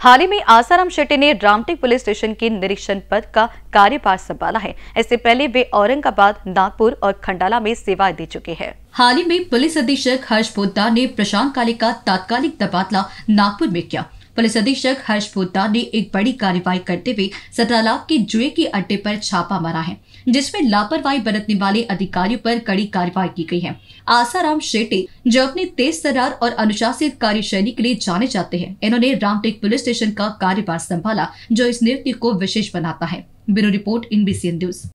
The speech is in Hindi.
हाल ही में आसाराम शेट्टी ने रामटेक पुलिस स्टेशन के निरीक्षण पद का कार्यभार संभाला है इससे पहले वे औरंगाबाद नागपुर और खंडाला में सेवाएं दे चुके हैं हाल ही में पुलिस अधीक्षक हर्ष पोदार ने प्रशांत काले का तात्कालिक तबादला नागपुर में किया पुलिस अधीक्षक हर्ष पोद्दार ने एक बड़ी कार्रवाई करते हुए सतालाब के जुए के अड्डे पर छापा मारा है जिसमें लापरवाही बरतने वाले अधिकारियों पर कड़ी कार्रवाई की गई है आसाराम शेट्टी जो अपने तेज तरार और अनुशासित कार्यशैली के लिए जाने जाते हैं इन्होंने रामटेक पुलिस स्टेशन का कार्यभार संभाला जो इस नृत्य को विशेष बनाता है ब्यूरो रिपोर्ट इन न्यूज